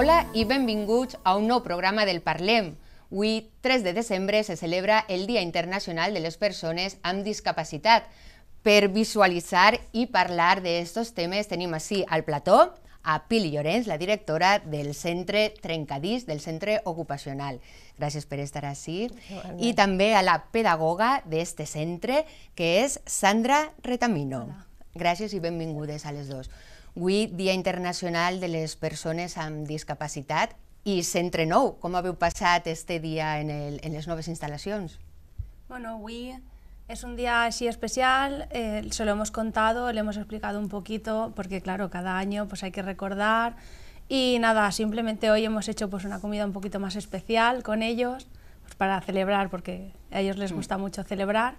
Hola i benvinguts a un nou programa del Parlem. Avui, 3 de desembre, se celebra el Dia Internacional de les Persones amb Discapacitat. Per visualitzar i parlar d'aquests temes tenim així al plató a Pili Llorenç, la directora del Centre Trencadís, del Centre Ocupacional. Gràcies per estar així. I també a la pedagoga d'aquest centre, que és Sandra Retamino. Gràcies i benvingudes a les dues. WI, Día Internacional de las Personas con Discapacidad y se entrenó ¿cómo ha pasado este día en, las nuevas instalaciones? Bueno, WI es un día así especial, eh, se lo hemos contado, le hemos explicado un poquito, porque claro, cada año pues hay que recordar y nada, simplemente hoy hemos hecho pues una comida un poquito más especial con ellos pues, para celebrar, porque a ellos les mm. gusta mucho celebrar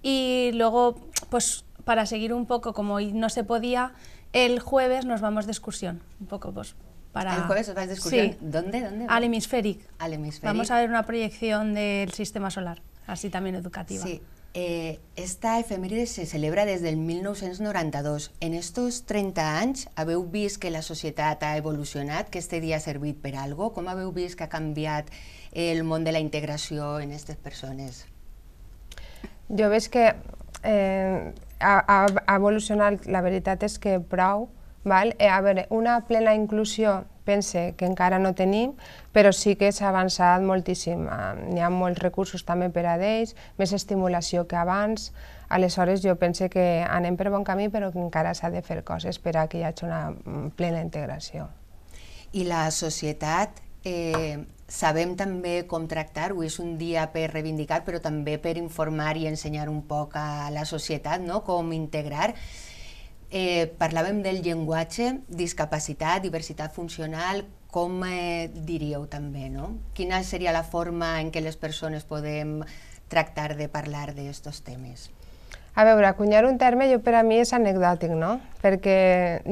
y luego pues para seguir un poco, como hoy no se podía, El jueves nos vamos de excursión, un poco pues para... El jueves os vais de excursión. Sí. ¿Dónde? ¿Dónde? Al hemisférico. Al hemisféric. Vamos a ver una proyección del sistema solar, así también educativa. Sí. Eh, esta efemèride se celebra des del 1992. En estos 30 anys, haveu vist que la societat ha evolucionat, que este dia ha servit per a algo? Com haveu vist que ha canviat el món de la integració en aquestes persones? Jo veig que eh, ha, ha evolucionat, la veritat és que prou, val? Eh, a veure, una plena inclusió pense que encara no tenim, però sí que s'ha avançat moltíssim. Ah, hi ha molts recursos també per a ells, més estimulació que abans. Aleshores, jo pense que anem per bon camí, però que encara s'ha de fer coses per a que hi hagi una mm, plena integració. I la societat eh, sabem també com tractar-ho, és un dia per reivindicar, però també per informar i ensenyar un poc a la societat no? com integrar. Eh, parlàvem del llenguatge, discapacitat, diversitat funcional, com eh, diríeu també, no? Quina seria la forma en què les persones podem tractar de parlar d'aquests temes? A veure, acunyar un terme jo per a mi és anecdòtic, no? Perquè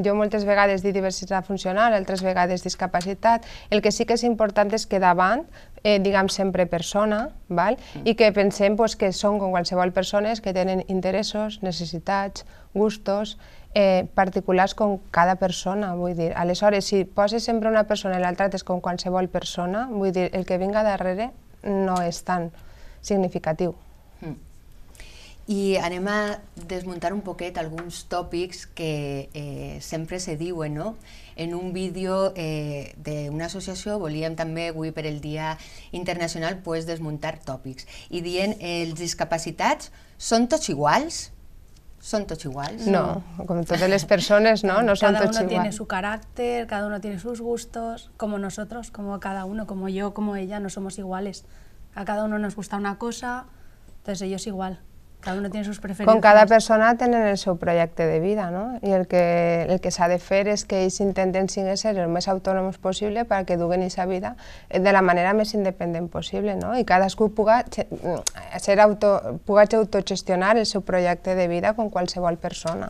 jo moltes vegades dic diversitat funcional, altres vegades discapacitat. El que sí que és important és que davant eh, diguem sempre persona, val? Mm. i que pensem pues, que són com qualsevol persones que tenen interessos, necessitats, gustos, eh, particulars com cada persona, vull dir. Aleshores, si poses sempre una persona i la trates com qualsevol persona, vull dir, el que vinga darrere no és tan significatiu. Mm. Y además desmontar un poquito algunos tópicos que eh, siempre se diuen, no? En un vídeo eh, de una asociación, volían también hoy, per el Día Internacional pues, desmontar tópicos. Y bien el els discapacitats todos iguales? iguales son todos iguales. No, como todas las personas, ¿no? No son Cada uno tiene su carácter, cada uno tiene sus gustos, como nosotros, como cada uno, como yo, como ella, no somos iguales. A cada uno nos gusta una cosa, entonces ellos igual. Cada uno tiene sus preferencias. Con cada persona tenen el seu projecte de vida, no? I el que, el que s'ha de fer és que ellos intenten sin ser el més autònoms possible que duguen esa vida de la manera més independent possible, no? I cada puga mm, ser auto, pueda autogestionar el seu projecte de vida cual qualsevol persona.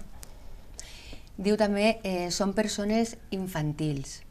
Diu també, eh, són persones infantils.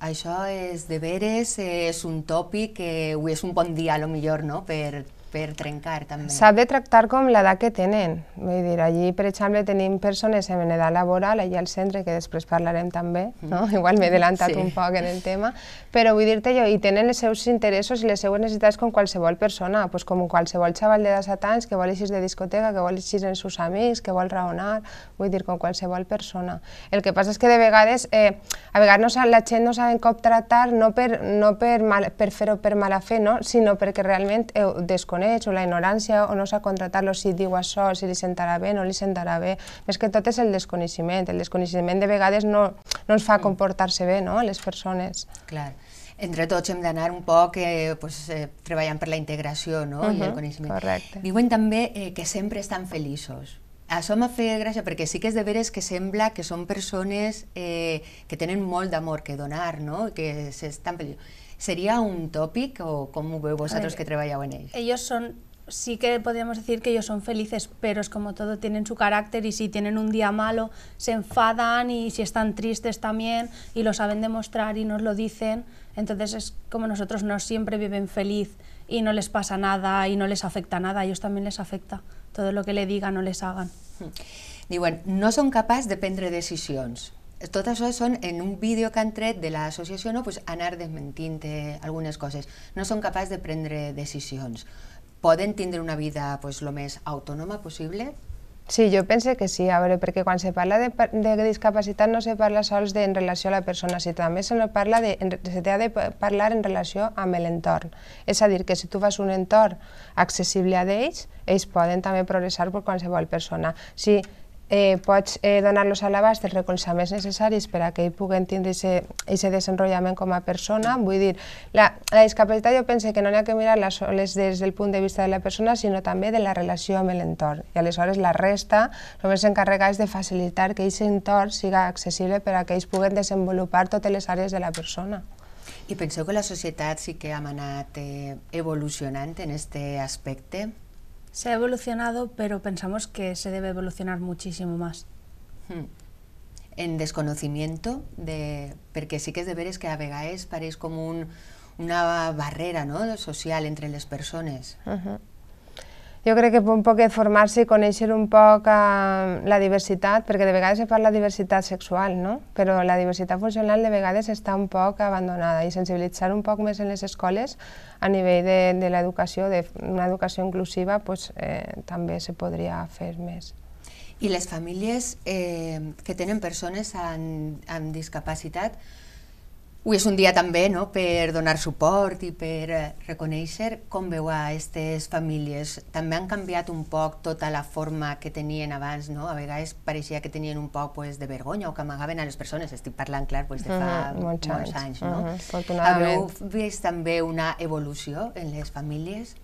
Això és deberes, eh, és un tòpic, eh, ui, és un bon dia, a lo millor, no?, per, per trencar també. S'ha de tractar com l'edat que tenen. Vull dir, allí, per exemple, tenim persones en edat laboral, allà al centre, que després parlarem també, no? Mm. igual m'he adelantat sí. un poc en el tema, però vull dir-te jo, i tenen els seus interessos i les seues necessitats com qualsevol persona, doncs com qualsevol xaval de 17 anys que vol eixir de discoteca, que vol eixir amb seus amics, que vol raonar, vull dir, com qualsevol persona. El que passa és que de vegades, eh, a vegades no, la gent no saben com tractar, no per, no per, mal, per fer-ho per mala fe, no? sinó perquè realment eh, desconeixen desconeix o la ignorància o no s'ha contratat-lo si diu això, si li sentarà bé, no li sentarà bé. Més que tot és el desconeixement. El desconeixement de vegades no, no ens fa mm. comportar-se bé no? a les persones. Clar entre tots hem d'anar un poc eh, pues, eh, treballant per la integració no? Uh -huh, i el coneixement. Correcte. Diuen també eh, que sempre estan feliços. Això m'ha fet gràcia perquè sí que és de veres que sembla que són persones eh, que tenen molt d'amor que donar, no? que s'estan feliços. ¿Sería un topic o cómo vosotros que trabajáis en ellos? Ellos son sí que podríamos decir que ellos son felices, pero es como todo, tienen su carácter y si tienen un día malo se enfadan y si están tristes también y lo saben demostrar y nos lo dicen. Entonces es como nosotros no siempre viven feliz y no les pasa nada y no les afecta nada, a ellos también les afecta todo lo que le digan o les hagan. Y bueno, no son capaces de prendre decisiones. tot això són en un vídeo que han tret de l'associació, no? pues anar desmentint algunes coses. No són capaços de prendre decisions. Poden tindre una vida pues, més autònoma possible? Sí, jo pense que sí, a veure, perquè quan se parla de, de discapacitat no se parla sols de, en relació a la persona, si també se, no parla de, se ha de parlar en relació amb l'entorn. És a dir, que si tu fas un entorn accessible a ells, ells poden també progressar per qualsevol persona. Si eh, pots eh, donar-los a l'abast els recolzaments necessaris per a que ells puguen tindre aquest desenvolupament com a persona. Vull dir, la, la discapacitat jo penso que no n'hi ha que mirar-la soles des del punt de vista de la persona, sinó també de la relació amb l'entorn. I aleshores la resta només s'encarrega de facilitar que aquest entorn siga accessible per a que ells puguen desenvolupar totes les àrees de la persona. I penseu que la societat sí que ha anat eh, evolucionant en aquest aspecte? Se ha evolucionado, pero pensamos que se debe evolucionar muchísimo más. Hmm. En desconocimiento, de, porque sí que es de es que a vegades como como una barrera no? social entre las personas. Jo crec que un poc formar-se i conèixer un poc eh, la diversitat, perquè de vegades es parla de diversitat sexual, no? però la diversitat funcional de vegades està un poc abandonada i sensibilitzar un poc més en les escoles a nivell de, de l'educació, d'una educació inclusiva, pues, eh, també se podria fer més. I les famílies eh, que tenen persones amb, amb discapacitat, Avui és un dia també no? per donar suport i per eh, reconèixer com veu a aquestes famílies. També han canviat un poc tota la forma que tenien abans, no? A vegades pareixia que tenien un poc pues, de vergonya o que amagaven a les persones. Estic parlant, clar, pues, de fa mm molts, molts anys. anys no? Mm -hmm, vist també una evolució en les famílies?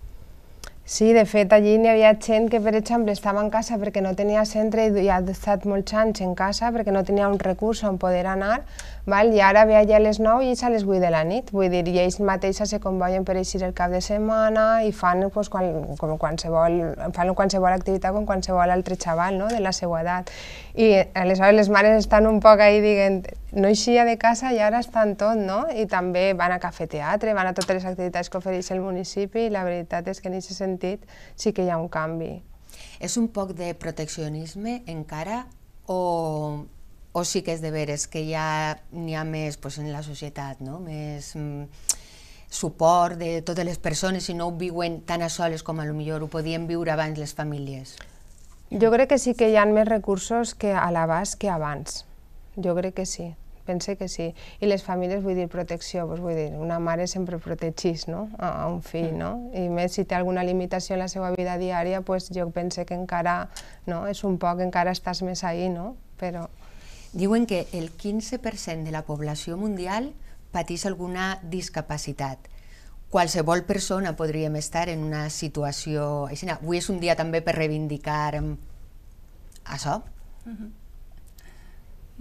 Sí, de fet, allí n'hi havia gent que, per exemple, estava en casa perquè no tenia centre i ha estat molts anys en casa perquè no tenia un recurs on poder anar, val? i ara ve allà a les 9 i és a les 8 de la nit, vull dir, i ells mateixos se convoyen per eixir el cap de setmana i fan pues, quan, com qualsevol, fan qualsevol activitat com qualsevol altre xaval no? de la seva edat. I aleshores les mares estan un poc ahí dient, no eixia de casa i ara estan tot, no? I també van a cafè teatre, van a totes les activitats que ofereix el municipi i la veritat és que en aquest sentit sí que hi ha un canvi. És un poc de proteccionisme encara o o sí que és de veres que ja n'hi ha més pues, en la societat, no? més mm, suport de totes les persones i no ho viuen tan a soles com a lo millor ho podien viure abans les famílies. Jo crec que sí que hi ha més recursos que a l'abast que abans. Jo crec que sí, pense que sí. I les famílies, vull dir, protecció, doncs vull dir, una mare sempre protegís no? a, a un fill, mm. no? I més si té alguna limitació en la seva vida diària, doncs jo pense que encara, no? És un poc, encara estàs més ahí, no? Però... Diuen que el 15% de la població mundial patís alguna discapacitat. Qualsevol persona podríem estar en una situació així. Avui és un dia també per reivindicar mm, això. Mm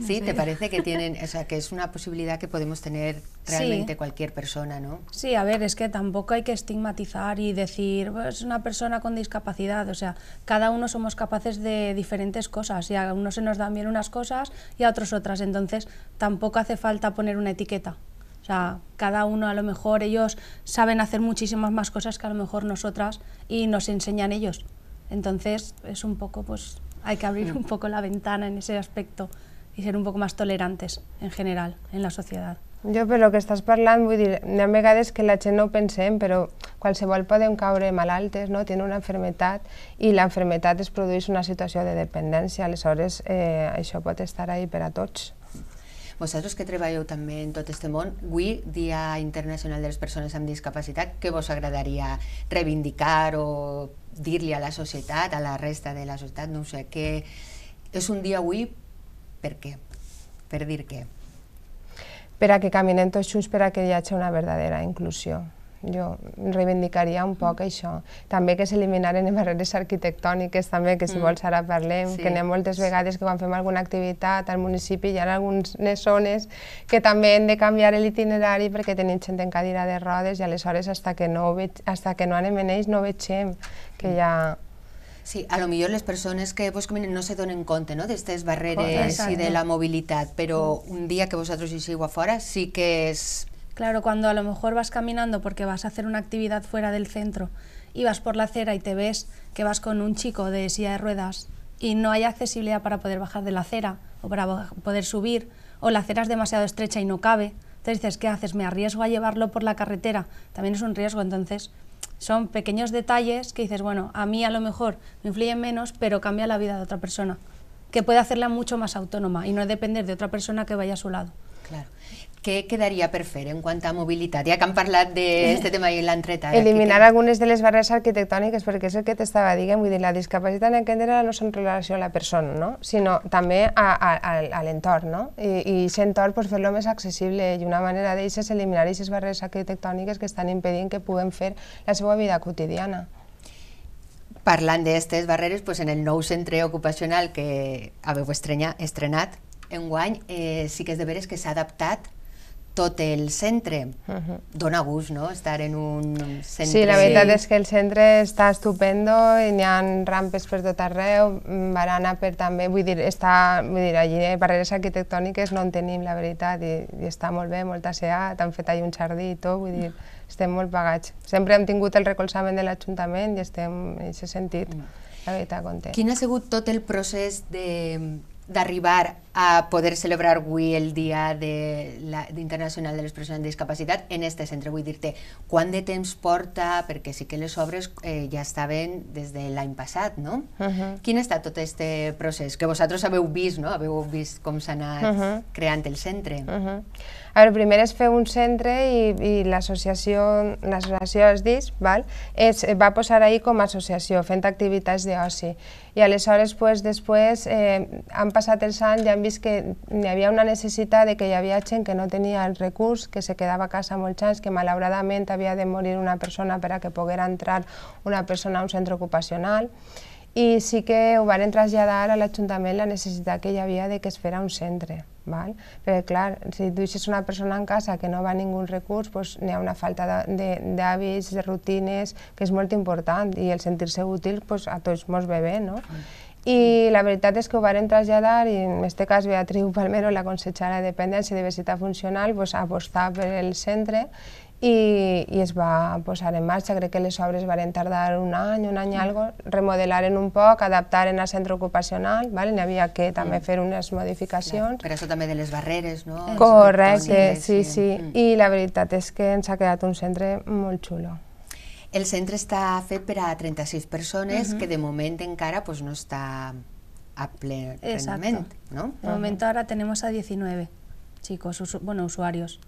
Sí, ¿te parece que tienen, o que es una posibilidad que podemos tener realmente cualquier persona, ¿no? Sí, a ver, es que tampoco hay que estigmatizar y decir, pues, es una persona con discapacidad, o sea, cada uno somos capaces de diferentes cosas y a unos se nos dan bien unas cosas y a otros otras, entonces tampoco hace falta poner una etiqueta. O sea, cada uno a lo mejor ellos saben hacer muchísimas más cosas que a lo mejor nosotras y nos enseñan ellos. Entonces, es un poco pues hay que abrir mm. un poco la ventana en ese aspecto. y ser un poco más tolerantes en general en la societat. Jo per lo que estàs parlant, vull dir, hi ha vegades que la gent no ho pensem, eh, però qualsevol poden caure malaltes, no? tenen una enfermetat i la enfermetat es produeix una situació de dependència, aleshores eh, això pot estar ahí per a tots. Vosaltres que treballeu també en tot este món, avui, Dia Internacional de les Persones amb Discapacitat, què vos agradaria reivindicar o dir-li a la societat, a la resta de la societat, no sé, què és un dia avui per què? Per dir què? Per a que caminem tots junts, per a que hi hagi una verdadera inclusió. Jo reivindicaria un poc això. També que s'eliminaren barreres arquitectòniques, també, que si mm. vols ara parlem, sí. que ha moltes vegades que quan fem alguna activitat al municipi hi ha algunes zones que també hem de canviar l'itinerari perquè tenim gent en cadira de rodes i aleshores hasta que no, veig, hasta que no anem en ells no veiem que hi ha Sí, a lo mejor las personas que vos pues, no se donen cuenta no, De estas y y de la movilidad, pero mm. un día que vosotros y sigo afuera sí que es... Claro, cuando a lo mejor vas caminando porque vas a hacer una actividad fuera del centro y vas por la acera y te ves que vas con un chico de silla de ruedas y no hay accesibilidad para poder bajar de la acera o para poder subir, o la acera es demasiado estrecha y no cabe, entonces dices, ¿qué haces? ¿Me arriesgo a llevarlo por la carretera? También es un riesgo, entonces son pequeños detalles que dices, bueno, a mí a lo mejor me influyen menos, pero cambia la vida de otra persona, que puede hacerla mucho más autónoma y no depender de otra persona que vaya a su lado. Claro. què quedaria per fer en quant a mobilitat? Ja que hem parlat d'aquest tema i l'entretat. Eh, eliminar algunes de les barreres arquitectòniques, perquè és el que t'estava dient, vull dir, la discapacitat en general no és en relació a la persona, no? sinó també a, a, a l'entorn, no? I, i aquest entorn pues, fer-lo més accessible i una manera d'ells és eliminar aquestes barreres arquitectòniques que estan impedint que puguem fer la seva vida quotidiana parlant d'aquestes barreres, pues, en el nou centre ocupacional que haveu estrenat, estrenat enguany, eh, sí que és de veres que s'ha adaptat tot el centre. Uh -huh. Dona gust, no?, estar en un centre... Sí, la veritat és que el centre està estupendo, hi ha rampes per tot arreu, mm, barana per també, vull dir, està, vull dir, allí barreres arquitectòniques no en tenim, la veritat, i, i està molt bé, molt asseat, han fet allà un jardí i tot, vull dir, estem molt pagats. Sempre hem tingut el recolzament de l'Ajuntament i estem, en aquest sentit, mm. la veritat, contents. Quin ha sigut tot el procés de d'arribar a poder celebrar avui el Dia de la, Internacional de les Persones amb Discapacitat en este centre. Vull dir-te, quant de temps porta, perquè sí que les obres eh, ja estaven des de l'any passat, no? Uh -huh. Quin ha estat tot este procés? Que vosaltres haveu vist, no? Haveu vist com s'ha anat uh -huh. creant el centre. Uh -huh. A veure, primer és fer un centre i, i l'associació dels discs val? es va posar ahir com a associació, fent activitats d'oci. I aleshores, pues, després, eh, han passat els anys i han vist que hi havia una necessitat de que hi havia gent que no tenia el recurs, que se quedava a casa molts anys, que malauradament havia de morir una persona per a que poguera entrar una persona a un centre ocupacional i sí que ho varen traslladar a l'Ajuntament la necessitat que hi havia de que es fera un centre. Val? Perquè, clar, si deixes una persona en casa que no va a ningú recurs, doncs n'hi ha una falta d'hàbits, de, de, de rutines, que és molt important, i el sentir-se útil doncs, a tots mos bé bé, no? I la veritat és que ho varen traslladar, i en aquest cas Beatriu Palmero, la consellera de Dependència i Diversitat Funcional, doncs, apostar per el centre, i, i es va posar en marxa. Crec que les obres varen tardar un any, un any mm. cosa, remodelaren un poc, adaptaren al centre ocupacional, vale? n'hi havia que també mm. fer unes modificacions. Per això també de les barreres, no? Correcte, sí, sí. Mm. I la veritat és que ens ha quedat un centre molt xulo. El centre està fet per a 36 persones, mm -hmm. que de moment encara pues, no està a ple, plenament, Exacto. ¿no? De moment mhm. ara tenim a 19 chicos, usu bueno, usuarios.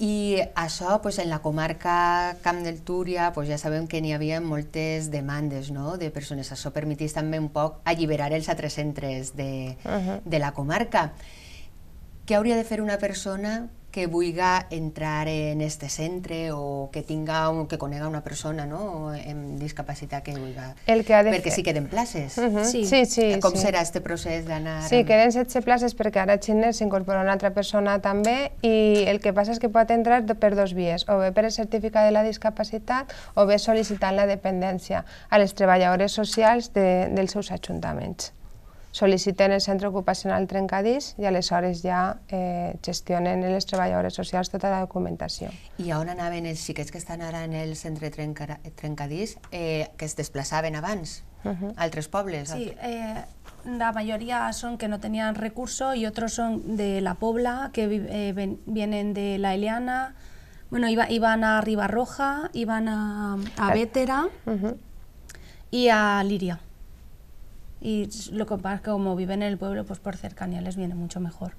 I això, pues, en la comarca Camp del Túria, pues, ja sabem que n'hi havia moltes demandes no? de persones. Això permetís també un poc alliberar els altres centres de, uh -huh. de la comarca. Què hauria de fer una persona que vulga entrar en este centre o que tinga un, que conega una persona no? amb discapacitat que vulga. El que ha de perquè fer. sí que queden places. Uh mhm. -huh. sí. sí, sí. Eh, com sí. serà este procés d'anar... Sí, amb... queden 16 places perquè ara a Xiner s'incorpora una altra persona també i el que passa és que pot entrar per dos vies, o bé per el certificat de la discapacitat o bé sol·licitant la dependència a les treballadores socials de, dels seus ajuntaments sol·liciten el centre ocupacional trencadís i aleshores ja eh, gestionen les treballadores socials tota la documentació. I a on anaven els xiquets que estan ara en el centre trenca, trencadís, eh, que es desplaçaven abans? Uh -huh. Altres pobles? Sí, eh, la majoria són que no tenien recursos i altres són de la Pobla, que eh, de La Eliana, bueno, iba, iban a Ribarroja, iban a, a Vétera uh -huh. y a Liria. Y lo que pasa es que como viven en el pueblo, pues por cercanía les viene mucho mejor.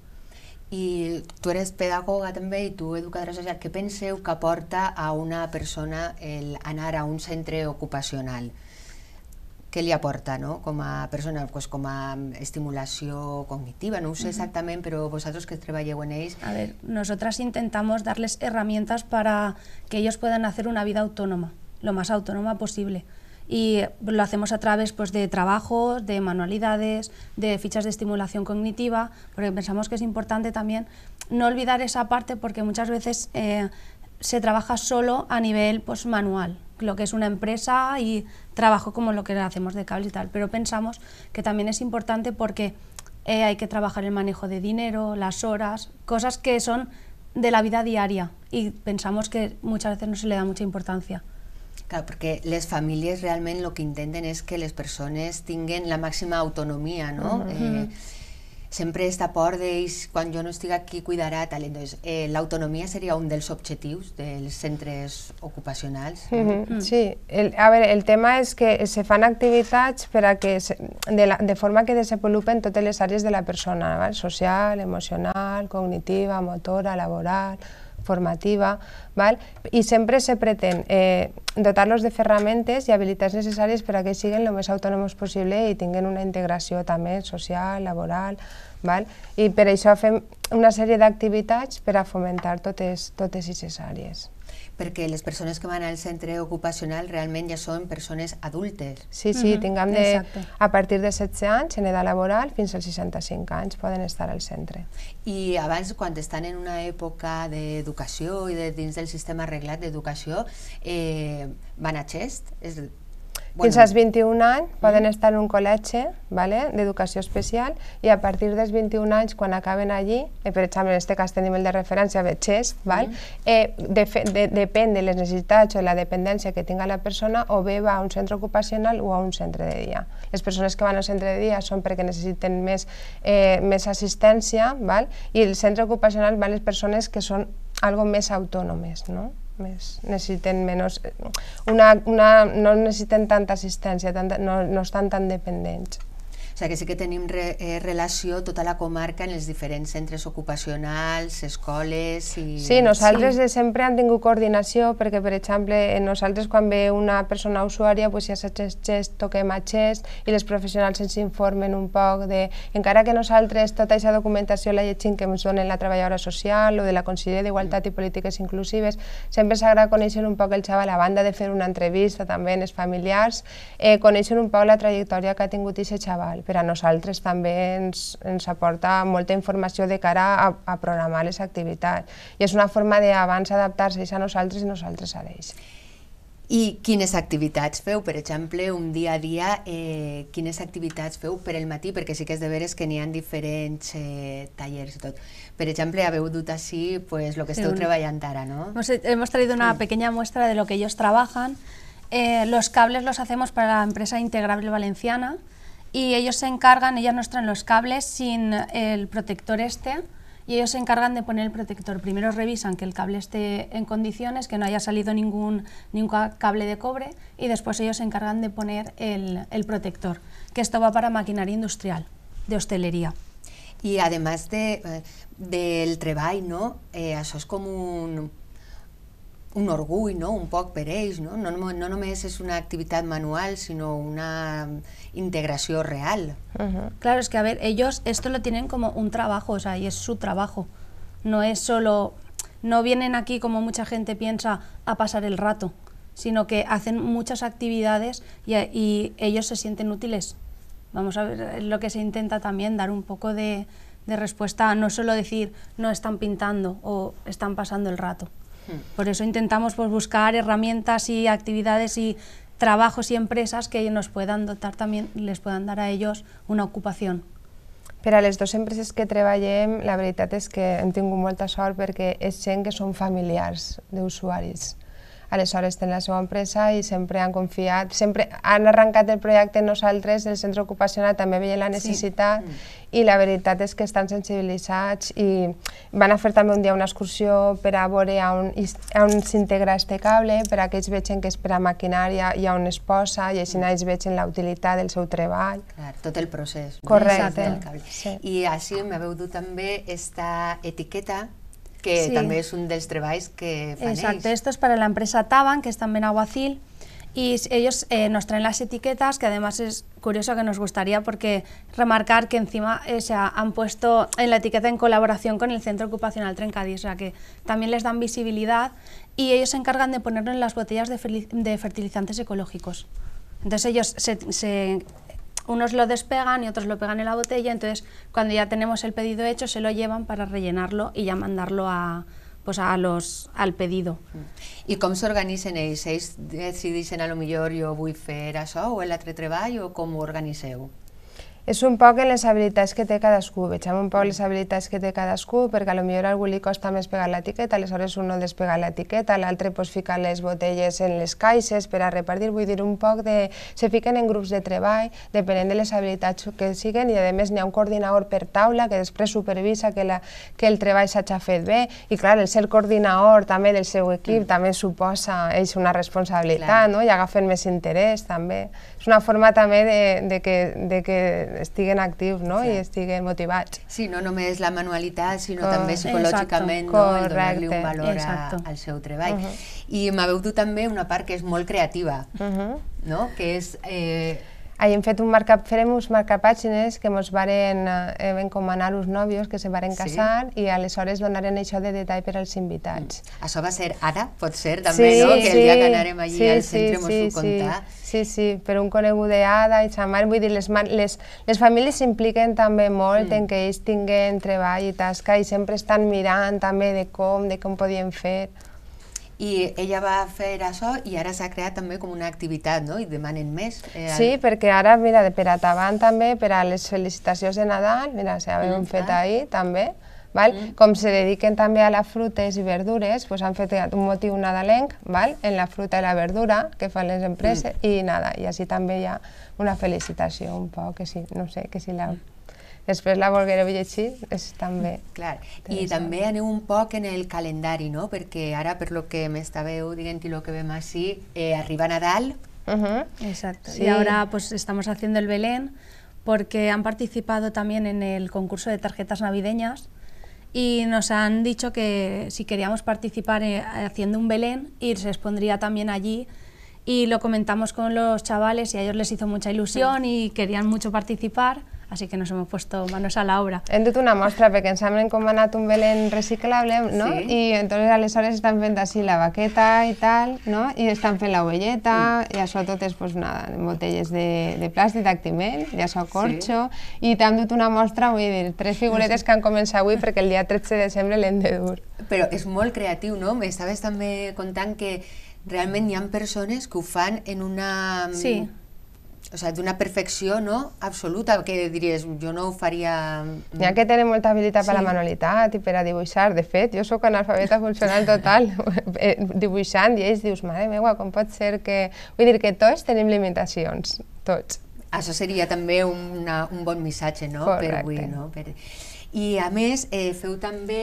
I tu eres pedagoga també i tu educadora social. Què penseu que aporta a una persona el anar a un centre ocupacional? Què li aporta no? com a persona? Pues com a estimulació cognitiva, no ho sé exactament, però vosaltres que treballeu en ells... A ver, nosotras intentamos darles herramientas para que ellos puedan hacer una vida autónoma, lo más autónoma posible. y lo hacemos a través pues, de trabajos, de manualidades, de fichas de estimulación cognitiva, porque pensamos que es importante también no olvidar esa parte porque muchas veces eh, se trabaja solo a nivel pues, manual, lo que es una empresa y trabajo como lo que hacemos de cable y tal, pero pensamos que también es importante porque eh, hay que trabajar el manejo de dinero, las horas, cosas que son de la vida diaria y pensamos que muchas veces no se le da mucha importancia. Clar, perquè les famílies realment el que intenten és que les persones tinguin la màxima autonomia, no? Mm -hmm. eh, sempre està por d'ells, quan jo no estic aquí, cuidarà tal. Entonces, eh, l'autonomia seria un dels objectius dels centres ocupacionals. Mm -hmm. mm. Sí, el, a veure, el tema és que se fan activitats per a que se, de, la, de forma que desenvolupen totes les àrees de la persona, val? social, emocional, cognitiva, motora, laboral, formativa, val? i sempre se pretén eh, dotar-los de ferramentes i habilitats necessàries per a que siguin el més autònoms possible i tinguin una integració també social, laboral, val? i per això fem una sèrie d'activitats per a fomentar totes aquestes àrees perquè les persones que van al centre ocupacional realment ja són persones adultes. Sí, sí, uh mhm, -huh. tinguem de, a partir de 16 anys, en edat laboral, fins als 65 anys poden estar al centre. I abans, quan estan en una època d'educació i de, dins del sistema arreglat d'educació, eh, van a xest? És, fins als 21 anys poden mm. estar en un col·legi vale, d'educació especial i a partir dels 21 anys, quan acaben allí, eh, per exemple, en aquest cas tenim el de referència betxers, val? Mm. eh, de, de, depèn de les necessitats o la dependència que tinga la persona o bé va a un centre ocupacional o a un centre de dia. Les persones que van al centre de dia són perquè necessiten més, eh, més assistència ¿vale? i el centre ocupacional van les persones que són algo més autònomes. No? més, necessiten menys, eh, una, una, no necessiten tanta assistència, tanta, no, no estan tan dependents sigui que sí que tenim re, eh, relació tota la comarca en els diferents centres ocupacionals, escoles... I... Sí, nosaltres sí. sempre hem tingut coordinació perquè, per exemple, nosaltres quan ve una persona usuària pues, ja s'aixest, toquem a xest i els professionals ens informen un poc de... Encara que nosaltres tota aquesta documentació la llegim que ens donen la treballadora social o de la Conselleria d'Igualtat i Polítiques Inclusives, sempre s'agrada conèixer un poc el xaval a banda de fer una entrevista també en els familiars, eh, conèixer un poc la trajectòria que ha tingut aquest xaval per a nosaltres també ens, ens aporta molta informació de cara a, a programar les activitats. I és una forma d'abans adaptar-se a nosaltres i nosaltres a ells. I quines activitats feu? Per exemple, un dia a dia, eh, quines activitats feu per el matí? Perquè sí que és de veres que n'hi ha diferents eh, tallers i tot. Per exemple, habeu dut així pues, lo que esteu sí, treballant ara, no? Hemos, hemos traído una sí. pequeña muestra de lo que ellos trabajan. Eh, los cables los hacemos para la empresa Integrable Valenciana, y ellos se encargan, ellas nos traen los cables sin el protector este y ellos se encargan de poner el protector. Primero revisan que el cable esté en condiciones, que no haya salido ningún, ningún cable de cobre y después ellos se encargan de poner el, protector, que esto va para maquinaria industrial de hostelería. Y además de, eh, del treball, no? Eso eh, es como un, un orgullo, un poco, per No? No, no, una actividad manual, ...sino una ...integración real. Claro, es que a ver, ellos esto lo tienen como un trabajo, o sea, y es su trabajo. No es solo, no vienen aquí como mucha gente piensa a pasar el rato, sino que hacen muchas actividades y, ellos se sienten útiles. Vamos a ver, lo que se intenta también, dar un poco de respuesta, no solo decir, no están pintando o están pasando el rato. Por eso intentamos pues, buscar herramientas y actividades y trabajos y empresas que nos puedan dotar también, les puedan dar a ellos una ocupación. Pero a las dos empresas que trabajé, la verdad es que tengo tenido molta suerte porque es que que familiares de usuarios. aleshores tenen la seva empresa i sempre han confiat, sempre han arrencat el projecte nosaltres, el centre ocupacional també veien la necessitat sí. Mm. i la veritat és que estan sensibilitzats i van a fer també un dia una excursió per a veure on, on s'integra este cable, per a que ells vegin que és per a maquinària i on es posa i així mm. ells vegin la utilitat del seu treball. Clar, tot el procés. Correcte. Exacte. Sí. I així m'heu dut també esta etiqueta que también es un dels treballs que fan esto es para la empresa Taban, que es también aguacil, y ellos eh, nos traen las etiquetas, que además es curioso que nos gustaría porque remarcar que encima eh, se han puesto en la etiqueta en colaboración con el Centro Ocupacional Trencadís, o sea que también les dan visibilidad y ellos se encargan de ponerlo en las botellas de, fertilizantes ecológicos. Entonces ellos se unos lo despegan y otros lo pegan en la botella, entonces cuando ya tenemos el pedido hecho se lo llevan para rellenarlo y ya mandarlo a, pues a los, al pedido. ¿Y cómo se organizan seis Si deciden a lo yo voy a hacer eso o el treball o ¿cómo és un poc en les habilitats que té cadascú, veiem un poc les habilitats que té cadascú, perquè potser a algú li costa més pegar l'etiqueta, aleshores un no despega l'etiqueta, l'altre pues, fica les botelles en les caixes per a repartir, vull dir, un poc de... se fiquen en grups de treball, depenent de les habilitats que siguen, i a més n'hi ha un coordinador per taula que després supervisa que, la, que el treball s'hagi fet bé, i clar, el ser coordinador també del seu equip mm. també suposa ells una responsabilitat, clar. no? i agafen més interès també. És una forma també de, de que, de que estiguen actius no? Sí. i estiguen motivats. Sí, no només la manualitat, sinó Cor també psicològicament no? donar-li un valor a, al seu treball. Uh -huh. I m'ha vegut també una part que és molt creativa, uh -huh. no? que és... Eh, Ahir hem fet un marcap, farem uns marcapàgines que ens varen eh, eh encomanar els nòvios que se varen casar sí. i aleshores donaren això de detall per als invitats. Mm. Això va ser ara, pot ser, també, sí, no? Que sí, el dia que anarem allí sí, al centre sí, ens sí, ho contar. Sí, sí, per un conegut d'Ada i sa mare, vull dir, les, les, les famílies s'impliquen també molt mm. en que ells tinguen treball i tasca i sempre estan mirant també de com, de com podien fer i ella va fer això i ara s'ha creat també com una activitat, no? I demanen més. Eh, al... Sí, perquè ara, mira, per a Tavant també, per a les felicitacions de Nadal, mira, s'ha mm, un fet ahir també, val? Mm. com se dediquen també a les frutes i verdures, doncs han fet un motiu nadalenc val? en la fruta i la verdura que fan les empreses mm. i nada, i així també hi ha una felicitació un poc, que sí, no sé, que si la... Mm después la volguereu llegir es también Y también un poco en el calendario, no? Porque ahora, por lo que me está diciendo y lo que ve más eh, arriba Nadal... Exacto, y ahora pues estamos haciendo el Belén porque han participado también en el concurso de tarjetas navideñas y nos han dicho que si queríamos participar eh, haciendo un Belén, ir se expondría también allí y lo comentamos con los chavales y a ellos les hizo mucha ilusión y querían mucho participar así que nos hemos puesto manos a la obra. Hem dut una mostra perquè ens ha anat un Belén reciclable, no? Sí. I entonces aleshores estan fent així la baqueta i tal, no? I estan fent la ovelleta, mm. i això tot és pues, nada, botelles de, de plàstic, d'actimel, i això sí. i t'hem dut una mostra, vull dir, tres figuretes que han començat avui perquè el dia 13 de desembre l'hem de dur. Però és molt creatiu, no? M'estaves també contant que realment hi ha persones que ho fan en una... Mm, sí o sigui, d'una perfecció no? absoluta, que diries, jo no ho faria... N'hi ha que tenir molta habilitat sí. per la manualitat i per a dibuixar. De fet, jo sóc analfabeta funcional total, eh, dibuixant, i ells dius, mare meva, com pot ser que... Vull dir que tots tenim limitacions, tots. Això seria també una, un bon missatge, no? Correcte. Per avui, no? Per... I a més, eh, feu també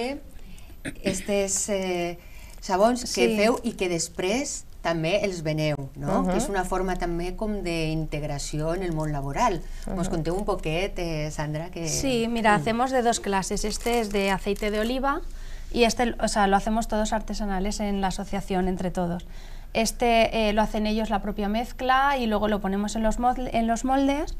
aquestes eh, sabons sí. que feu i que després también els veneu, no? que es una forma también de integración en el món laboral. Nos conté un poquete, eh, Sandra, que... Sí, mira, mm. hacemos de dos clases. Este es de aceite de oliva y este, o sea, lo hacemos todos artesanales en la asociación, entre todos. Este eh, lo hacen ellos la propia mezcla y luego lo ponemos en los, en los moldes.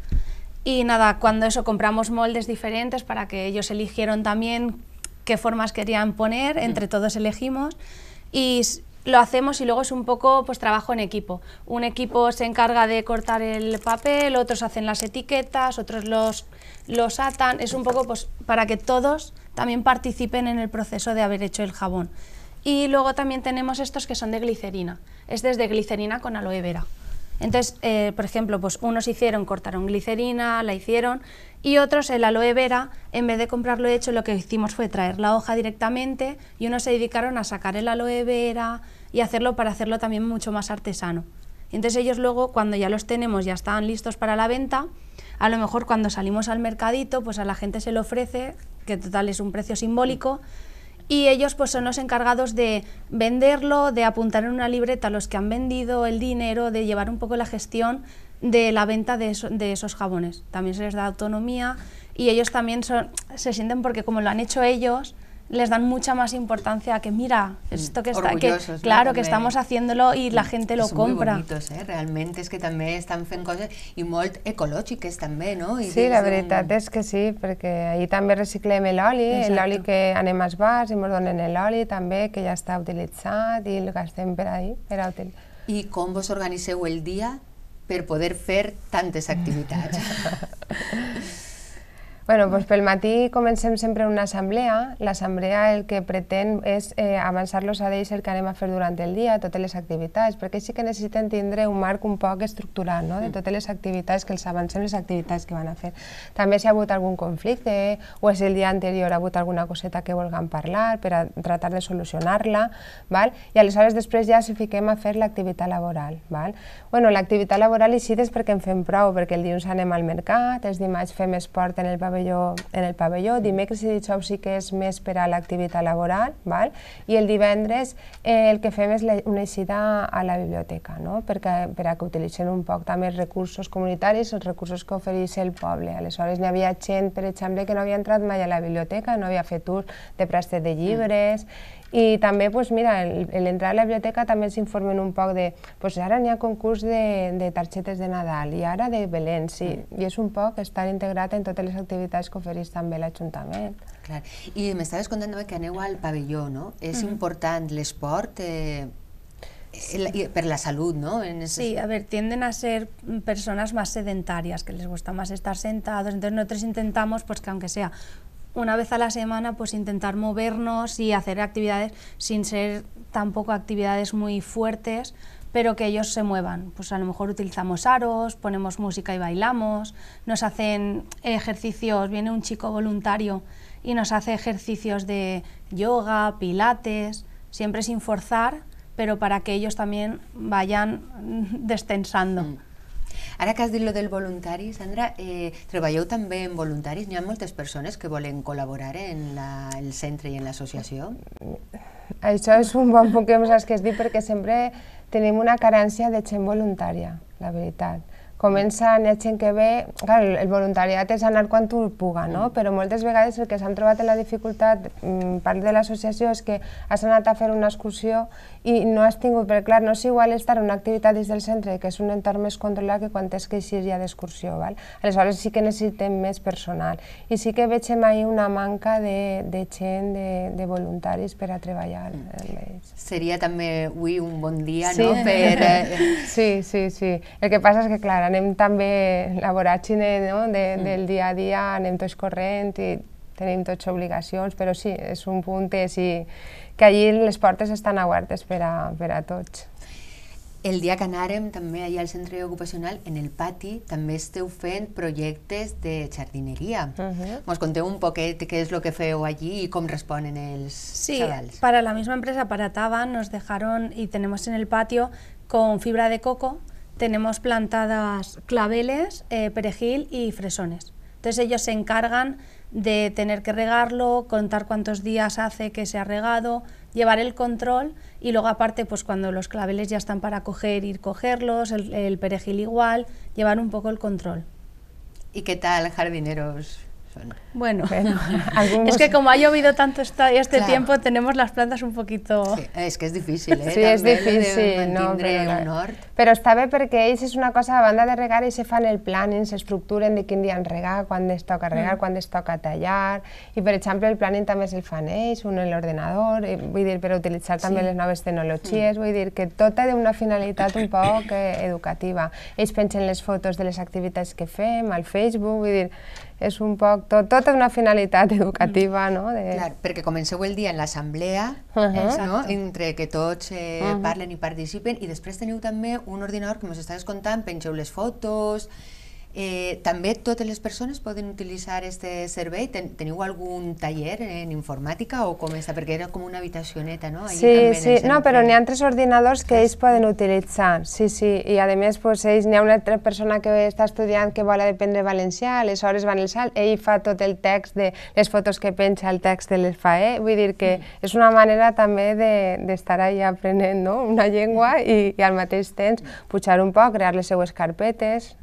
Y nada, cuando eso compramos moldes diferentes para que ellos eligieron también qué formas querían poner, entre mm. todos elegimos. Y lo hacemos y luego es un poco pues trabajo en equipo. Un equipo se encarga de cortar el papel, otros hacen las etiquetas, otros los, los atan, es un poco pues para que todos también participen en el proceso de haber hecho el jabón. Y luego también tenemos estos que son de glicerina, es de glicerina con aloe vera. Entonces, eh, por ejemplo, pues unos hicieron, cortaron glicerina, la hicieron, y otros el aloe vera, en vez de comprarlo hecho, lo que hicimos fue traer la hoja directamente y unos se dedicaron a sacar el aloe vera y hacerlo para hacerlo también mucho más artesano. Entonces ellos luego, cuando ya los tenemos, ya están listos para la venta, a lo mejor cuando salimos al mercadito, pues a la gente se le ofrece, que total es un precio simbólico, y ellos pues son los encargados de venderlo, de apuntar en una libreta los que han vendido el dinero, de llevar un poco la gestión de la venta de, esos jabones. También se les da autonomía y ellos también se sienten porque como lo han hecho ellos, les dan mucha más importancia a que mira mm, esto que está claro que estamos haciéndolo y la mm, gente lo compra. ¿eh? Realmente es que también están fent cosas y muy ecológicas también, no? sí, la verdad es que sí, porque ahí también reciclem el oli eh? que anem vas bars y el donen oli también que ya está utilizado y lo gastem per ahí, per útil. Y ¿Y vos organitzeu el día per poder hacer tantas actividades? bueno, doncs pel matí comencem sempre una assemblea. L'assemblea el que pretén és eh, avançar-los a d'ells el que anem a fer durant el dia, totes les activitats, perquè sí que necessiten tindre un marc un poc estructurat no? de mm. totes les activitats, que els avancem les activitats que van a fer. També si ha hagut algun conflicte o és el dia anterior ha hagut alguna coseta que volgan parlar per a tratar de solucionar-la, val? i aleshores després ja si fiquem a fer l'activitat laboral. Val? Bueno, l'activitat laboral i sí, perquè en fem prou, perquè el dilluns anem al mercat, els dimarts fem esport en el pavelló pavelló, en el pavelló. Dimecres i dijous sí que és més per a l'activitat laboral, val? i el divendres eh, el que fem és la, una eixida a la biblioteca, no? perquè, per a que utilitzen un poc també els recursos comunitaris, els recursos que ofereix el poble. Aleshores n'hi havia gent, per exemple, que no havia entrat mai a la biblioteca, no havia fet ús de préstec de llibres, mm i també, doncs, mira, l'entrar a la biblioteca també ens informen un poc de... Doncs ara n'hi ha concurs de, de targetes de Nadal i ara de Belén, sí. Mm. I és un poc estar integrat en totes les activitats que ofereix també l'Ajuntament. Clar. I m'estaves contant que aneu al pavelló, no? És mm -hmm. important l'esport... Eh... Sí. per la salut, ¿no? En ese... Sí, a ver, tienden a ser personas más sedentarias, que les gusta más estar sentados, entonces nosotros intentamos pues que aunque sea una vez a la semana pues intentar movernos y hacer actividades sin ser tampoco actividades muy fuertes, pero que ellos se muevan. Pues a lo mejor utilizamos aros, ponemos música y bailamos, nos hacen ejercicios, viene un chico voluntario y nos hace ejercicios de yoga, pilates, siempre sin forzar, pero para que ellos también vayan destensando. Mm. Ara que has dit lo del voluntari, Sandra, eh, treballeu també en voluntaris? N'hi ha moltes persones que volen col·laborar en la, el centre i en l'associació? Això és un bon punt que saps que es diu perquè sempre tenim una carència de gent voluntària, la veritat Comença, hi ha gent que ve... Clar, el voluntariat és anar quan tu puga, no? Mm. Però moltes vegades el que s'han trobat en la dificultat, mm, part de l'associació, és que has anat a fer una excursió i no has tingut, però clar, no és igual estar en una activitat des del centre, que és un entorn més controlat que quan tens que eixir ja d'excursió, val? aleshores sí que necessitem més personal. I sí que veig mai una manca de, de gent, de, de voluntaris per a treballar amb mm. ells. Seria també avui un bon dia, sí. no? Per... Eh, sí, sí, sí. El que passa és que, clar, anem també la voràgine eh, no? de, mm. del dia a dia, anem tots corrent i tenim tots obligacions, però sí, és un punt que si, que allí les portes estan obertes per a, per a tots. El dia que anàrem també allà al centre ocupacional, en el pati, també esteu fent projectes de jardineria. Uh mhm. -huh. Mos conteu un poquet què és el que feu allí i com responen els sí, xavals. Sí, para la misma empresa, para Tava, nos dejaron y tenemos en el patio con fibra de coco, tenemos plantadas claveles, eh, perejil y fresones. Entonces ellos se encargan de tener que regarlo, contar cuántos días hace que se ha regado, llevar el control y luego aparte pues cuando los claveles ya están para coger, ir cogerlos, el, el perejil igual, llevar un poco el control. ¿Y qué tal jardineros Bueno, bueno algunos... es que como ha llovido tanto esta, este claro. tiempo, tenemos las plantas un poquito... Sí, és que és difícil, eh? Sí, és difícil, no? Però, un hort. però està bé perquè ells és una cosa, a banda de regar, ells se fan el planning, s'estructuren de quin dia en regar, quan es toca regar, mm. quan es toca tallar, i per exemple el planning també se'l fan ells, un en l'ordenador, eh, vull dir, per utilitzar sí. també les noves tecnologies, mm. vull dir que tot té una finalitat un poc eh, educativa. Ells pensen les fotos de les activitats que fem al Facebook, vull dir, és un poc, tot, tot una finalitat educativa, mm. no? De... Clar, perquè comenceu el dia en l'assemblea, uh eh, -huh. no? entre que tots eh, uh -huh. parlen i participen, i després teniu també un ordinador que ens estàs contant, pengeu les fotos, Eh, també totes les persones poden utilitzar aquest servei? Ten, teniu algun taller en informàtica o com està? Perquè era com una habitacioneta, no? Allí sí, també sí, no, però n'hi ha altres ordinadors que ells poden utilitzar, sí, sí, i a més pues, ells, n'hi ha una altra persona que està estudiant que vol aprendre valencià, aleshores van al salt, ell fa tot el text de les fotos que penja, el text de les fae, eh? vull dir que sí. Mm. és una manera també d'estar de, allà aprenent no? una llengua i, i al mateix temps mm. pujar un poc, crear les seues carpetes,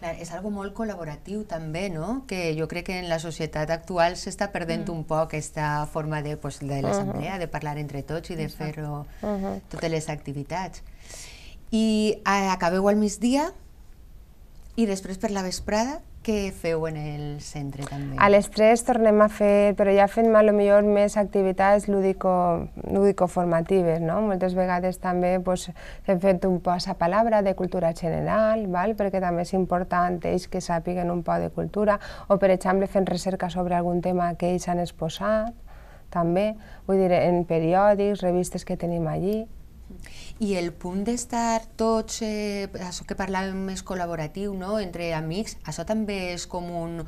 Clar, és algo molt col·laboratiu també, no? Que jo crec que en la societat actual s'està perdent mm. un poc aquesta forma de, pues, de l'assemblea, uh mm-hmm. -huh. de parlar entre tots i de fer uh -huh. totes les activitats. I eh, acabeu al migdia i després per la vesprada, què feu en el centre també? A les 3 tornem a fer, però ja fent mal millor més activitats lúdico-formatives, no? Moltes vegades també pues, hem fet un pas a passapalabra de cultura general, val? perquè també és important ells que sàpiguen un poc de cultura, o per exemple fent recerca sobre algun tema que ells han exposat, també, vull dir, en periòdics, revistes que tenim allí, i el punt d'estar tots, eh, això que parlàvem més col·laboratiu, no? entre amics, això també és com un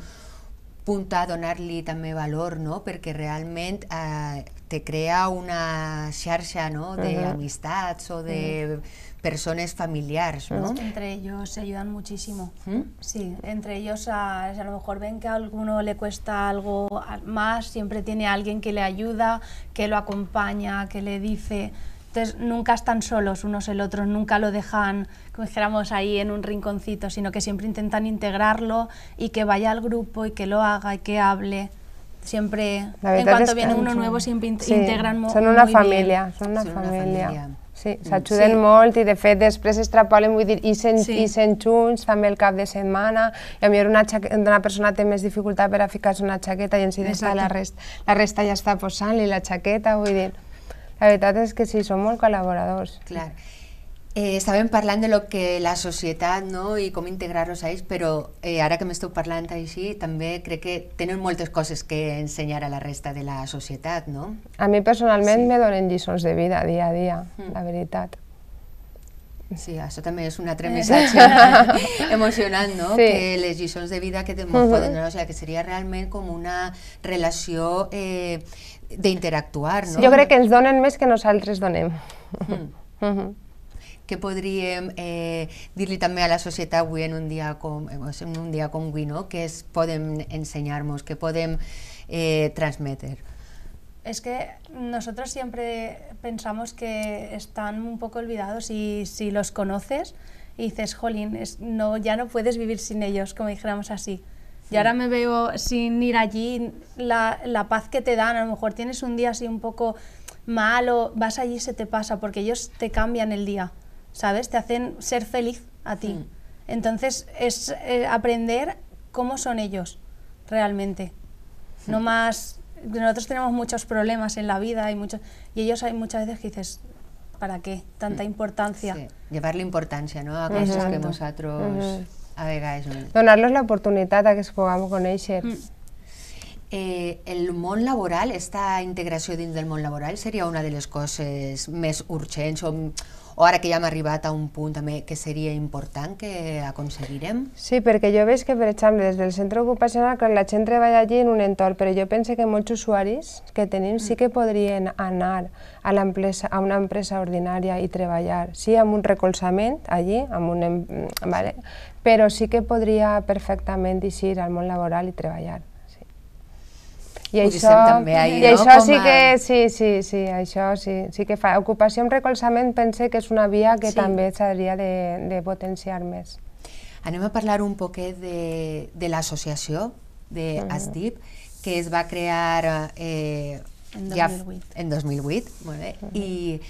punt a donar-li també valor, no? perquè realment eh, te crea una xarxa no? d'amistats o de... persones familiars. No? Es ¿no? Entre ells s'ajuden moltíssim. ¿Mm? Sí, entre ells, a, a, lo mejor ven que a alguno le cuesta algo más, siempre tiene alguien que le ayuda, que lo acompaña, que le dice, Ustedes nunca están solos unos el otro, nunca lo dejan, como dijéramos, ahí en un rinconcito, sino que siempre intentan integrarlo y que vaya al grupo y que lo haga y que hable. Siempre, en cuanto viene uno nuevo, siempre integran son una familia son una familia, Sí, mm, se molt i de fet després es trapolen, vull dir, i se'n sí. el cap de semana. Y a mi una, una persona té més dificultat per una chaqueta y en si la, resta. la resta ja està posant y la chaqueta. vull La veritat és que sí, són molt col·laboradors. Clar. Eh, estàvem parlant de lo que la societat no? i com integrar-los a ells, però eh, ara que m'esteu parlant així, també crec que tenen moltes coses que ensenyar a la resta de la societat, no? A mi personalment sí. me donen lliçons de vida dia a dia, mm. la veritat. Sí, això també és un altre eh. missatge emocionant, no? Sí. Que les lliçons de vida que ens uh -huh. poden o sigui, que seria realment com una relació eh, d'interactuar, no? Jo crec que ens donen més que nosaltres donem. Mm. Uh -huh. Què podríem eh, dir-li també a la societat avui en un dia com, eh, en un dia com avui, no? Què es podem ensenyar-nos, què podem eh, transmetre? Es que nosotros siempre pensamos que están un poco olvidados y si los conoces y dices, jolín, es, no, ya no puedes vivir sin ellos, como dijéramos así. Y ahora me veo sin ir allí, la, paz que te dan, a lo mejor tienes un día así un poco malo, vas allí y se te pasa, porque ellos te cambian el día, ¿sabes? Te hacen ser feliz a ti. Entonces es eh, aprender cómo son ellos realmente, no más nosotros tenemos muchos problemas en la vida y, muchos, y ellos hay muchas veces que dices, ¿para qué? Tanta mm. importancia. Sí. Llevarle importancia, ¿no? A cosas que nosotros... Uh A a eso. donarles la oportunidad que jugamos con ellos mm. eh, el món laboral, esta integración dins del món laboral sería una de las cosas más urgentes o, o ara que ja hem arribat a un punt també que seria important que aconseguirem? Sí, perquè jo veig que, per exemple, des del centre ocupacional, clar, la gent treballa allí en un entorn, però jo penso que molts usuaris que tenim sí que podrien anar a, empresa, a una empresa ordinària i treballar, sí, amb un recolzament allí, amb un, vale? però sí que podria perfectament deixar al món laboral i treballar. I Ho això, també ahir, i no? això sí sí que, sí, sí, sí, això sí, sí que fa. Ocupació amb recolzament pense que és una via que sí. també s'hauria de, de potenciar més. Anem a parlar un poquet de, de l'associació de d'ASDIP, mhm. que es va crear eh, en 2008, ja, en 2008 molt bé, mm -hmm. i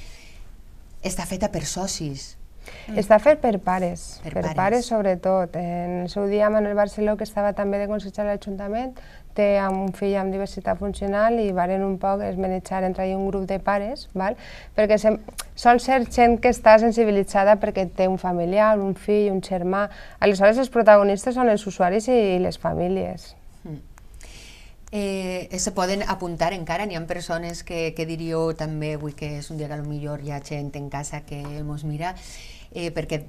està feta per socis. Mm. Està fet per pares, per, per pares. pares sobretot. En el seu dia Manuel Barceló, que estava també de consejar a l'Ajuntament, té un fill amb diversitat funcional i varen un poc es manejar entre un grup de pares, val? perquè se, sol ser gent que està sensibilitzada perquè té un familiar, un fill, un germà. Aleshores, els protagonistes són els usuaris i les famílies. Eh, se pueden apuntar encara, ni han personas que, que diría también que es un día que lo mejor ya gente en casa que hemos mira, eh, Porque,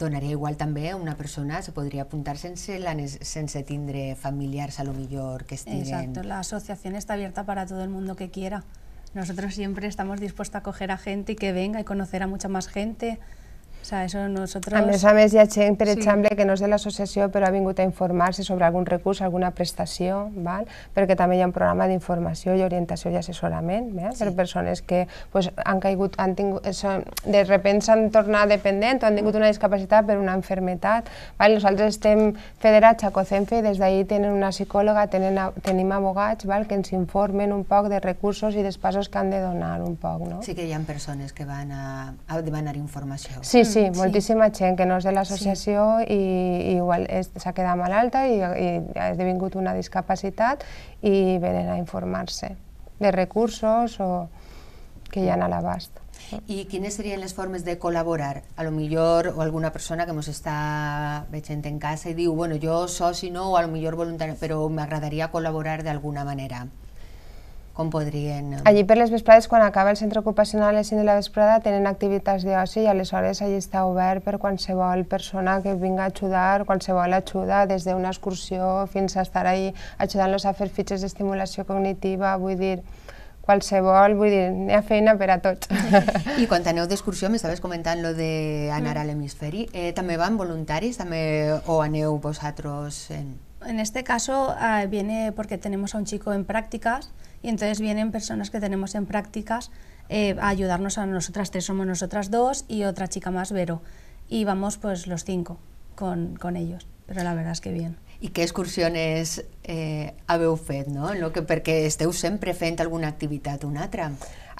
¿donaría igual igual a una persona se podría apuntar en la, sense tindre familiar a lo millor que estiguen... Exacto, la asociación está abierta para todo el mundo que quiera. Nosotros siempre estamos dispuestos a acoger a gente y que venga y conocer a mucha más gente. O sea, eso nosaltres... A més a més, hi ha gent, per sí. exemple, que no és de l'associació però ha vingut a informar-se sobre algun recurs, alguna prestació, val? perquè també hi ha un programa d'informació i orientació i assessorament eh? Sí. per persones que pues, han caigut, han tingut, eh, són, de sobte s'han tornat dependent o han tingut una discapacitat per una enfermetat. Val? Nosaltres estem federats a COCENFE i des d'ahir tenen una psicòloga, tenen, tenim abogats val? que ens informen un poc de recursos i dels passos que han de donar un poc. No? Sí que hi ha persones que van a, a demanar informació. sí sí, sí, moltíssima gent que no és de l'associació sí. i, i igual s'ha quedat malalta i, i ha esdevingut una discapacitat i venen a informar-se de recursos o que hi ha a l'abast. I quines serien les formes de col·laborar? A lo millor o alguna persona que ens està veient en casa i diu, bueno, jo soci no, o a lo millor voluntari, però m'agradaria col·laborar d'alguna manera com podrien... Eh? Allí per les vesprades, quan acaba el centre ocupacional a les 5 de la vesprada, tenen activitats d'oci i aleshores allà està obert per qualsevol persona que vinga a ajudar, qualsevol ajuda, des d'una excursió fins a estar allà ajudant-los a fer fitxes d'estimulació cognitiva, vull dir, qualsevol, vull dir, n'hi ha feina per a tots. I quan aneu d'excursió, m'estaves comentant lo d'anar a l'hemisferi, eh, també van voluntaris també o aneu vosaltres? En... En este caso eh, viene porque tenemos a un chico en prácticas, y entonces vienen personas que tenemos en prácticas eh, a ayudarnos a nosotras tres, somos nosotras dos y otra chica más, Vero, y vamos pues los cinco con, con ellos, pero la verdad es que bien. I què excursions eh, haveu fet, no? no que, perquè esteu sempre fent alguna activitat o una altra.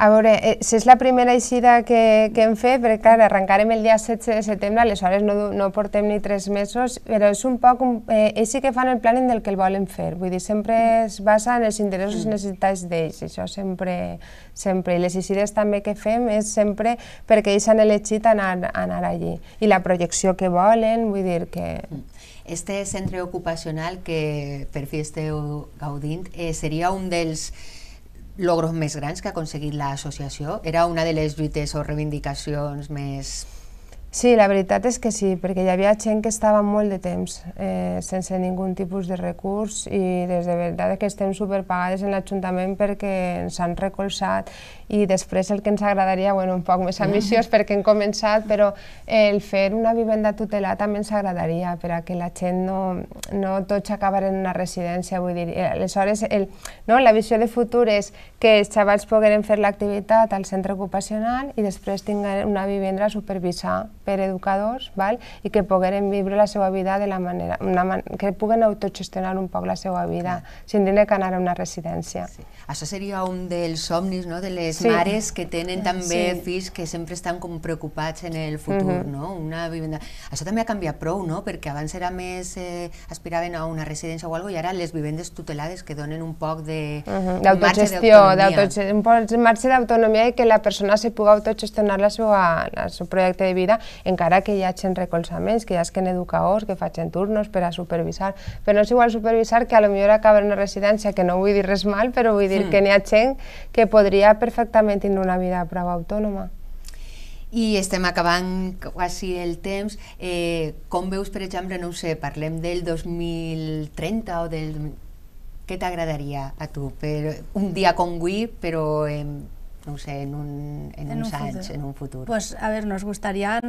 A veure, eh, si és la primera eixida que, que hem fet, perquè clar, arrencarem el dia 16 de setembre, aleshores no, no portem ni tres mesos, però és un poc, un, eh, ells sí que fan el planning del que el volen fer, vull dir, sempre es basa en els interessos i necessitats d'ells, això sempre, sempre, i les eixides també que fem és sempre perquè ells han elegit anar, anar allí, i la projecció que volen, vull dir que... Mm Este centre ocupacional que per fi esteu gaudint eh, seria un dels logros més grans que ha aconseguit l'associació? Era una de les lluites o reivindicacions més Sí, la veritat és que sí, perquè hi havia gent que estava molt de temps eh, sense ningun tipus de recurs i des de veritat que estem superpagades en l'Ajuntament perquè ens han recolzat i després el que ens agradaria, bueno, un poc més mm. ambiciós perquè hem començat, però el fer una vivenda tutelada també ens agradaria per a que la gent no, no tots acabar en una residència, vull dir, eh, aleshores el, no, la visió de futur és que els xavals pogueren fer l'activitat al centre ocupacional i després tinguin una vivenda a supervisar per educadors val? i que pogueren viure la seva vida de la manera, una man que puguen autogestionar un poc la seva vida ah. sin tenir que anar a una residència. Sí. Això seria un dels somnis no? de les sí. mares que tenen també sí. fills que sempre estan com preocupats en el futur, mm -hmm. no? una vivenda... Això també ha canviat prou, no? perquè abans era més, eh, aspiraven a una residència o alguna i ara les vivendes tutelades que donen un poc de... Mm D'autogestió, un marge d'autonomia i que la persona se pugui autogestionar la seva, el seu projecte de vida encara que hi hagin recolzaments, que hi hagin educadors que facin turnos per a supervisar, però no és igual supervisar que a lo millor acaba en una residència, que no vull dir res mal, però vull dir mm. que n'hi ha gent que podria perfectament tenir una vida prou autònoma. I estem acabant quasi el temps. Eh, com veus, per exemple, no ho sé, parlem del 2030 o del... Què t'agradaria a tu? Per un dia com avui, però eh, no sé, en, un, futuro. Pues a ver, nos gustaría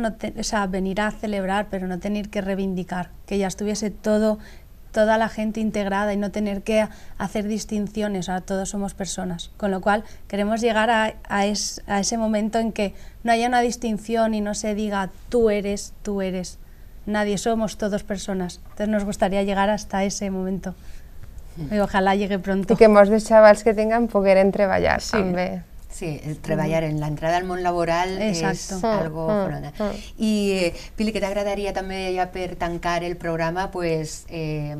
venir a celebrar, pero no tener que reivindicar, que ya estuviese todo toda la gente integrada y no tener que hacer distinciones, a todos somos personas. Con lo cual queremos llegar a, ese momento en que no haya una distinción y no se diga tú eres, tú eres. Nadie somos todos personas. Entonces nos gustaría llegar hasta ese momento. Hmm. Y ojalá llegue pronto. Y que más de chavales que tengan poder entreballar sí. también. Sí, el eh, treballar en l'entrada al món laboral Exacto. és algo ah, ah, ah. I, eh, Pili, que t'agradaria també ja per tancar el programa pues, eh,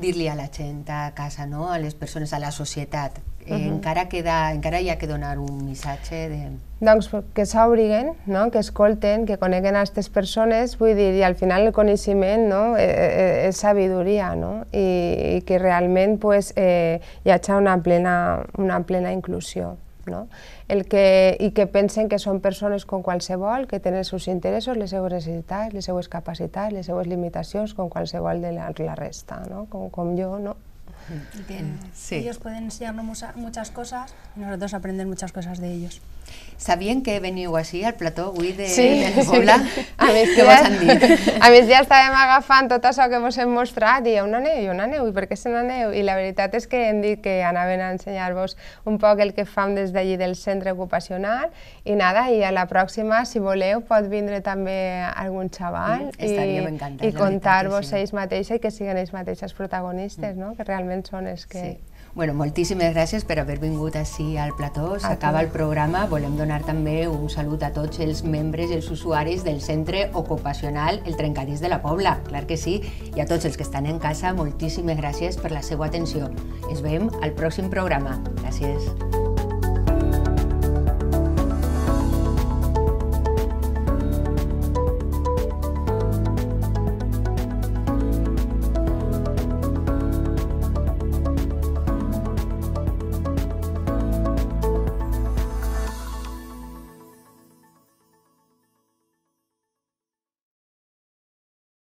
dir-li a la gent a casa, no? a les persones, a la societat, eh, uh -huh. encara, queda, encara hi ha que donar un missatge de... Doncs que s'obriguen, no? que escolten, que coneguen aquestes persones, vull dir, i al final el coneixement no? eh, eh, eh és sabidoria, no? I, i que realment pues, eh, hi hagi una plena, una plena inclusió no? El que, i que pensen que són persones com qualsevol, que tenen els seus interessos, les seues necessitats, les seues capacitats, les seues limitacions, com qualsevol de la, la resta, no? com, com jo, no? Sí. Ellos pueden enseñarnos muchas cosas y nosotros aprender muchas cosas de ellos. Sabien que veniu així al plató avui de, sí. del poble? A més, Què vos han dit? A més, ja estàvem agafant tot això que vos hem mostrat i on aneu, i on aneu, i per què se n'aneu? I la veritat és que hem dit que anaven a ensenyar-vos un poc el que fam des d'allí del centre ocupacional i nada, i a la pròxima, si voleu, pot vindre també algun xaval mm, i, i contar-vos sí. ells mateixos i que siguen ells mateixes protagonistes, mm. no? que realment són els que... Sí Bueno, moltíssimes gràcies per haver vingut així al plató. S'acaba el programa. Volem donar també un salut a tots els membres i els usuaris del Centre Ocupacional El Trencadís de la Pobla, clar que sí, i a tots els que estan en casa, moltíssimes gràcies per la seva atenció. Ens veiem al pròxim programa. Gràcies.